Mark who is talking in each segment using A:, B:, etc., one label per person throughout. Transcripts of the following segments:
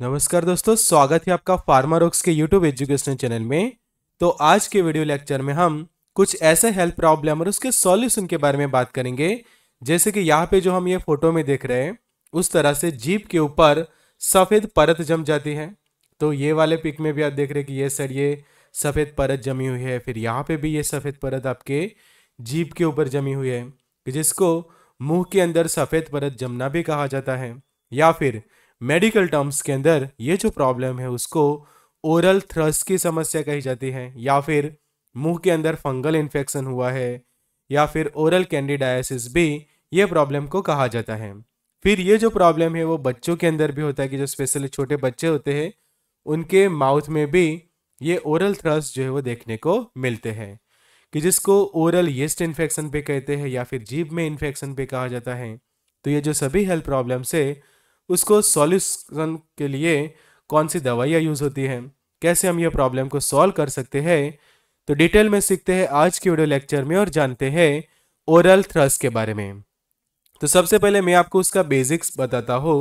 A: नमस्कार दोस्तों स्वागत है आपका फार्मा के यूट्यूब एजुकेशन चैनल में तो आज के वीडियो लेक्चर में हम कुछ ऐसे हेल्थ प्रॉब्लम और उसके सॉल्यूशन के बारे में बात करेंगे जैसे कि यहाँ पे जो हम ये फोटो में देख रहे हैं उस तरह से जीप के ऊपर सफ़ेद परत जम जाती है तो ये वाले पिक में भी आप देख रहे हैं कि ये सर ये सफ़ेद परत जमी हुई है फिर यहाँ पे भी ये सफ़ेद परत आपके जीप के ऊपर जमी हुई है जिसको मुँह के अंदर सफ़ेद परत जमना भी कहा जाता है या फिर मेडिकल टर्म्स के अंदर ये जो प्रॉब्लम है उसको ओरल थ्रस्ट की समस्या कही जाती है या फिर मुंह के अंदर फंगल इन्फेक्शन हुआ है या फिर ओरल कैंडिडायसिस भी ये प्रॉब्लम को कहा जाता है फिर ये जो प्रॉब्लम है वो बच्चों के अंदर भी होता है कि जो स्पेशली छोटे बच्चे होते हैं उनके माउथ में भी ये ओरल थ्रस्ट जो है वो देखने को मिलते हैं कि जिसको ओरल येस्ट इन्फेक्शन पे कहते हैं या फिर जीभ में इन्फेक्शन पे कहा जाता है तो ये जो सभी हेल्थ प्रॉब्लम्स है उसको सॉल्यूशन के लिए कौन सी दवाइयाँ यूज़ होती हैं कैसे हम ये प्रॉब्लम को सॉल्व कर सकते हैं तो डिटेल में सीखते हैं आज के वीडियो लेक्चर में और जानते हैं ओरल थ्रस्ट के बारे में तो सबसे पहले मैं आपको उसका बेसिक्स बताता हूँ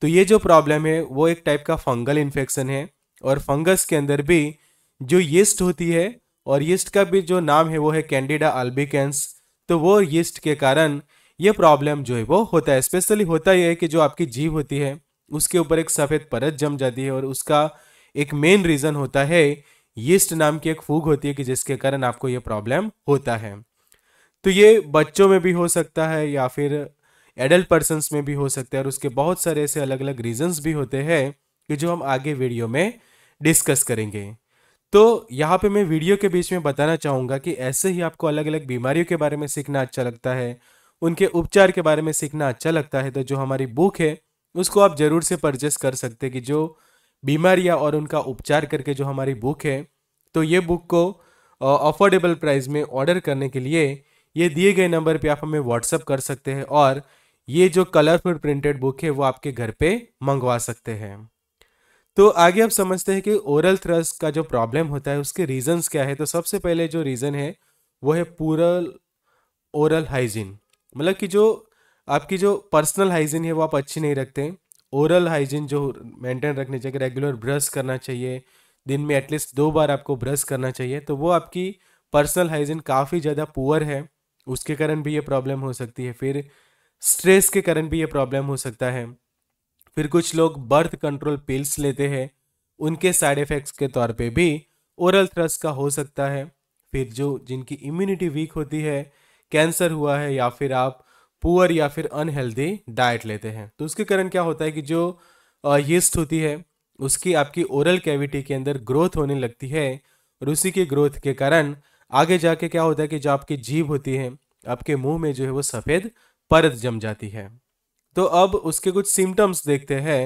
A: तो ये जो प्रॉब्लम है वो एक टाइप का फंगल इन्फेक्शन है और फंगस के अंदर भी जो यीस्ट होती है और यीस्ट का भी जो नाम है वो है कैंडिडा अल्बिकेंस तो वो यीस्ट के कारण ये प्रॉब्लम जो है वो होता है स्पेशली होता यह है कि जो आपकी जीव होती है उसके ऊपर एक सफ़ेद परत जम जाती है और उसका एक मेन रीज़न होता है यीस्ट नाम की एक फूग होती है कि जिसके कारण आपको ये प्रॉब्लम होता है तो ये बच्चों में भी हो सकता है या फिर एडल्ट पर्सनस में भी हो सकता है और उसके बहुत सारे ऐसे अलग अलग रीजन्स भी होते हैं कि जो हम आगे वीडियो में डिस्कस करेंगे तो यहाँ पे मैं वीडियो के बीच में बताना चाहूँगा कि ऐसे ही आपको अलग अलग बीमारियों के बारे में सीखना अच्छा लगता है उनके उपचार के बारे में सीखना अच्छा लगता है तो जो हमारी बुक है उसको आप ज़रूर से परचेस कर सकते कि जो बीमारियाँ और उनका उपचार करके जो हमारी बुक है तो ये बुक को अफोर्डेबल प्राइस में ऑर्डर करने के लिए ये दिए गए नंबर पे आप हमें व्हाट्सअप कर सकते हैं और ये जो कलरफुल प्रिंटेड बुक है वो आपके घर पे मंगवा सकते हैं तो आगे आप समझते हैं कि ओरल थ्रस्ट का जो प्रॉब्लम होता है उसके रीजंस क्या है तो सबसे पहले जो रीज़न है वो है पूरल ओरल हाइजीन मतलब कि जो आपकी जो पर्सनल हाइजीन है वो आप अच्छी नहीं रखते हैं ओरल हाइजीन जो मेंटेन रखनी चाहिए रेगुलर ब्रश करना चाहिए दिन में एटलीस्ट दो बार आपको ब्रश करना चाहिए तो वो आपकी पर्सनल हाइजीन काफ़ी ज़्यादा पुअर है उसके कारण भी ये प्रॉब्लम हो सकती है फिर स्ट्रेस के कारण भी ये प्रॉब्लम हो सकता है फिर कुछ लोग बर्थ कंट्रोल पिल्स लेते हैं उनके साइड इफ़ेक्ट्स के तौर पे भी ओरल थ्रस्ट का हो सकता है फिर जो जिनकी इम्यूनिटी वीक होती है कैंसर हुआ है या फिर आप पुअर या फिर अनहेल्दी डाइट लेते हैं तो उसके कारण क्या होता है कि जो यीस्ट होती है उसकी आपकी ओरल कैविटी के अंदर ग्रोथ होने लगती है और उसी के ग्रोथ के कारण आगे जाके क्या होता है कि जो आपकी जीभ होती है आपके मुंह में जो है वो सफ़ेद परत जम जाती है तो अब उसके कुछ सिम्टम्स देखते हैं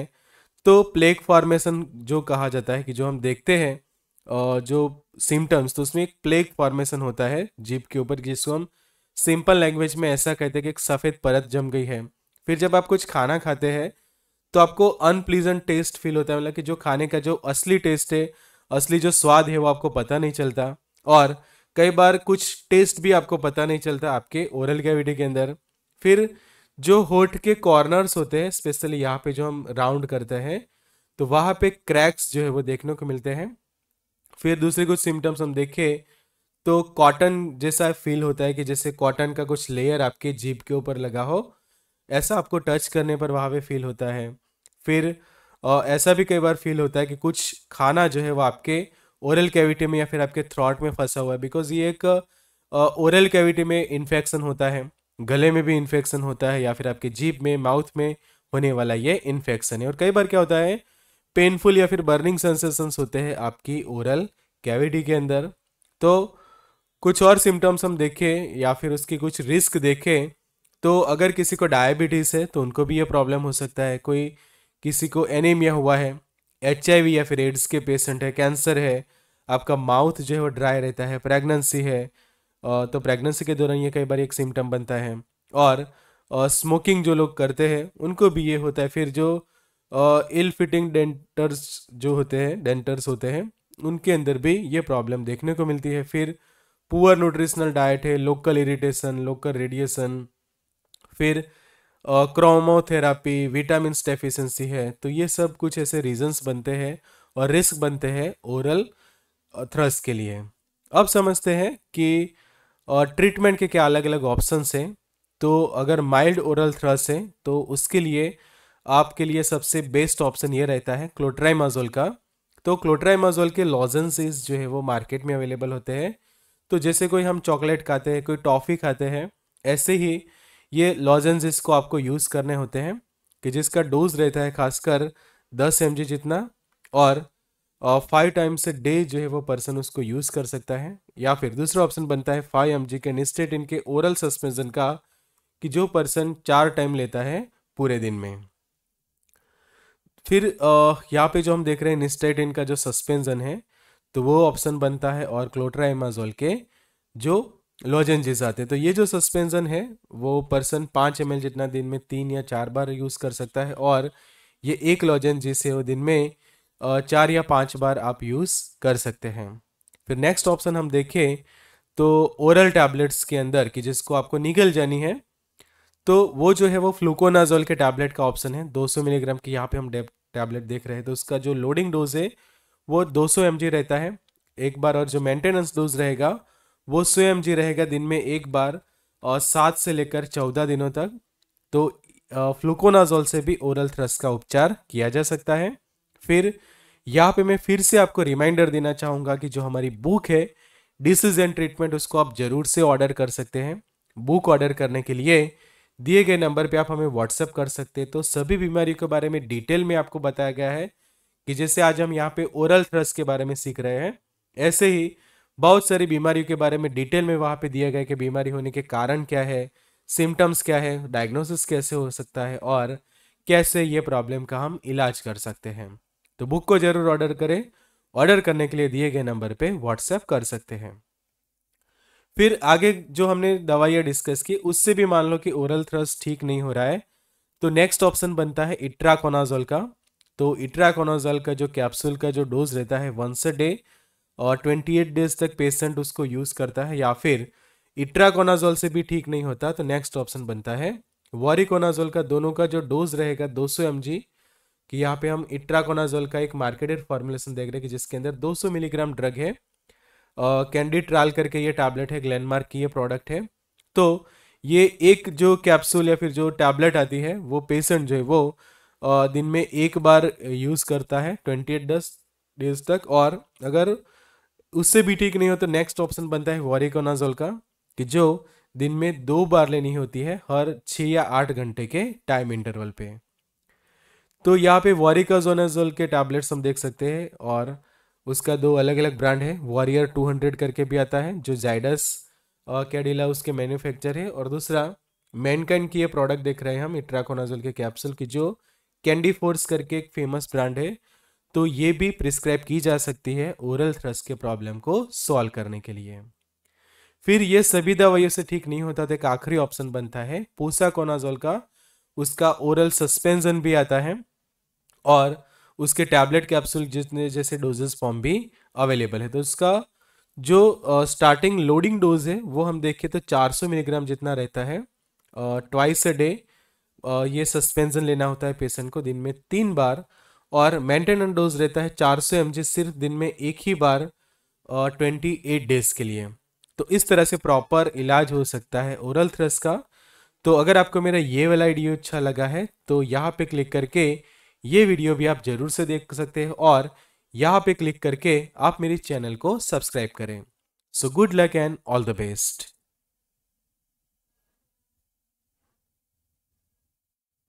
A: तो प्लेग फॉर्मेशन जो कहा जाता है कि जो हम देखते हैं जो सिम्टम्स तो उसमें एक प्लेग फॉर्मेशन होता है जीप के ऊपर जिसको हम सिंपल लैंग्वेज में ऐसा कहते हैं कि एक सफ़ेद परत जम गई है फिर जब आप कुछ खाना खाते हैं तो आपको अनप्लीजेंट टेस्ट फील होता है मतलब कि जो खाने का जो असली टेस्ट है असली जो स्वाद है वो आपको पता नहीं चलता और कई बार कुछ टेस्ट भी आपको पता नहीं चलता आपके ओरल कैविटी के अंदर फिर जो होठ के कॉर्नर्स होते हैं स्पेशली यहाँ पे जो हम राउंड करते हैं तो वहाँ पे क्रैक्स जो है वो देखने को मिलते हैं फिर दूसरे कुछ सिम्टम्स हम देखें तो कॉटन जैसा फील होता है कि जैसे कॉटन का कुछ लेयर आपके जीप के ऊपर लगा हो ऐसा आपको टच करने पर वहाँ पे फील होता है फिर ऐसा भी कई बार फील होता है कि कुछ खाना जो है वो आपके ओरल कैविटी में या फिर आपके थ्रॉट में फंसा हुआ है बिकॉज ये एक ओरल कैविटी में इन्फेक्शन होता है गले में भी इन्फेक्शन होता है या फिर आपके जीप में माउथ में होने वाला ये इन्फेक्शन है और कई बार क्या होता है पेनफुल या फिर बर्निंग सेंसेशंस होते हैं आपकी ओरल कैविटी के अंदर तो कुछ और सिम्टम्स हम देखें या फिर उसकी कुछ रिस्क देखें तो अगर किसी को डायबिटीज़ है तो उनको भी ये प्रॉब्लम हो सकता है कोई किसी को एनीमिया हुआ है एच या फिर एड्स के पेशेंट है कैंसर है आपका माउथ जो है वो ड्राई रहता है प्रेगनेंसी है तो प्रेगनेंसी के दौरान ये कई बार एक सिम्टम बनता है और स्मोकिंग जो लोग करते हैं उनको भी ये होता है फिर जो इल फिटिंग डेंटर्स जो होते हैं डेंटर्स होते हैं उनके अंदर भी ये प्रॉब्लम देखने को मिलती है फिर पुअर न्यूट्रिशनल डाइट है लोकल इरिटेशन लोकल रेडिएशन फिर क्रोमोथेरापी विटामिन डेफिशिएंसी है तो ये सब कुछ ऐसे रीजंस बनते हैं और रिस्क बनते हैं ओरल थ्रस के लिए अब समझते हैं कि ट्रीटमेंट के क्या अलग अलग ऑप्शंस हैं तो अगर माइल्ड ओरल थ्रस है तो उसके लिए आपके लिए सबसे बेस्ट ऑप्शन ये रहता है क्लोट्राइमाजोल का तो क्लोट्राइमाजोल के लॉजेंसेज जो है वो मार्केट में अवेलेबल होते हैं तो जैसे कोई हम चॉकलेट खाते हैं कोई टॉफ़ी खाते हैं ऐसे ही ये लॉजेंस इसको आपको यूज़ करने होते हैं कि जिसका डोज रहता है खासकर दस एम जितना और फाइव टाइम्स अ डे जो है वो पर्सन उसको यूज़ कर सकता है या फिर दूसरा ऑप्शन बनता है फाइव एम के निस्टेट इनके ओरल सस्पेंशन का कि जो पर्सन चार टाइम लेता है पूरे दिन में फिर यहाँ पे जो हम देख रहे हैं निस्टेट इनका जो सस्पेंशन है तो वो ऑप्शन बनता है और क्लोट्राइमाजोल के जो लॉजेंजेस आते हैं तो ये जो सस्पेंसन है वो पर्सन पाँच एम जितना दिन में तीन या चार बार यूज़ कर सकता है और ये एक लॉजेंजेस है वो दिन में चार या पाँच बार आप यूज़ कर सकते हैं फिर नेक्स्ट ऑप्शन हम देखें तो ओरल टैबलेट्स के अंदर कि जिसको आपको निकल जानी है तो वो जो है वो फ्लूकोनाजोल के टैबलेट का ऑप्शन है 200 मिलीग्राम की यहाँ पे हम टैबलेट देख रहे हैं तो उसका जो लोडिंग डोज है वो 200 सौ रहता है एक बार और जो मेंटेनेंस डोज रहेगा वो सौ एम रहेगा दिन में एक बार और सात से लेकर चौदह दिनों तक तो फ्लूकोनाजोल से भी ओरल थ्रस का उपचार किया जा सकता है फिर यहाँ पे मैं फिर से आपको रिमाइंडर देना चाहूँगा कि जो हमारी बुक है डिसीज एंड ट्रीटमेंट उसको आप ज़रूर से ऑर्डर कर सकते हैं बुक ऑर्डर करने के लिए दिए गए नंबर पे आप हमें व्हाट्सअप कर सकते हैं तो सभी बीमारियों के बारे में डिटेल में आपको बताया गया है कि जैसे आज हम यहाँ पे ओरल थ्रस्ट के बारे में सीख रहे हैं ऐसे ही बहुत सारी बीमारियों के बारे में डिटेल में वहाँ पे दिया गया कि बीमारी होने के कारण क्या है सिम्टम्स क्या है डायग्नोसिस कैसे हो सकता है और कैसे ये प्रॉब्लम का हम इलाज कर सकते हैं तो बुक को जरूर ऑर्डर करें ऑर्डर करने के लिए दिए गए नंबर पे व्हाट्सएप कर सकते हैं फिर आगे जो हमने दवाइयाँ डिस्कस की उससे भी मान लो कि ओरल थ्रस्ट ठीक नहीं हो रहा है तो नेक्स्ट ऑप्शन बनता है इट्राकोनाजोल का तो इट्राकोनोजल का जो कैप्सूल का जो डोज रहता है वंस अ डे और ट्वेंटी एट डेज तक पेशेंट उसको यूज़ करता है या फिर इट्राकोनाजोल से भी ठीक नहीं होता तो नेक्स्ट ऑप्शन बनता है वॉरिकोनाजोल का दोनों का जो डोज रहेगा 200 सौ कि यहाँ पे हम इट्राकोनाजोल का एक मार्केटेड फॉर्मुलेशन देख रहे हैं कि जिसके अंदर 200 मिलीग्राम ड्रग है कैंडी ट्राल करके ये टैबलेट है ग्लैंडमार्क की ये प्रोडक्ट है तो ये एक जो कैप्सूल या फिर जो टैबलेट आती है वो पेशेंट जो है वो दिन में एक बार यूज़ करता है ट्वेंटी एट दस डेज तक और अगर उससे भी ठीक नहीं हो तो नेक्स्ट ऑप्शन बनता है वॉरिकोनाजोल का कि जो दिन में दो बार लेनी होती है हर छः या आठ घंटे के टाइम इंटरवल पे तो यहाँ पे वॉरिकोजोनाजोल के टैबलेट्स हम देख सकते हैं और उसका दो अलग अलग ब्रांड है वॉरियर टू हंड्रेड करके भी आता है जो जाइडस कैडिला उसके मैन्युफैक्चर है और दूसरा मैनकाइन की ये प्रोडक्ट देख रहे हैं हम इट्राकोनाजोल के कैप्सूल की जो कैंडी फोर्स करके एक फेमस ब्रांड है तो ये भी प्रिस्क्राइब की जा सकती है ओरल थ्रस्ट के प्रॉब्लम को सॉल्व करने के लिए फिर ये सभी दवाइयों से ठीक नहीं होता तो एक आखिरी ऑप्शन बनता है पोसाकोनाजोल का उसका ओरल सस्पेंजन भी आता है और उसके टैबलेट कैप्सूल जितने जैसे डोजेस फॉर्म भी अवेलेबल है तो उसका जो स्टार्टिंग लोडिंग डोज है वो हम देखें तो 400 मिलीग्राम जितना रहता है ट्वाइस अ डे ये सस्पेंशन लेना होता है पेशेंट को दिन में तीन बार और मेंटेन डोज रहता है 400 सौ सिर्फ दिन में एक ही बार ट्वेंटी एट डेज के लिए तो इस तरह से प्रॉपर इलाज हो सकता है ओरल थ्रस का तो अगर आपको मेरा ये वाला वीडियो अच्छा लगा है तो यहाँ पे क्लिक करके ये वीडियो भी आप जरूर से देख सकते हैं और यहाँ पे क्लिक करके आप मेरे चैनल को सब्सक्राइब करें so good luck and all the best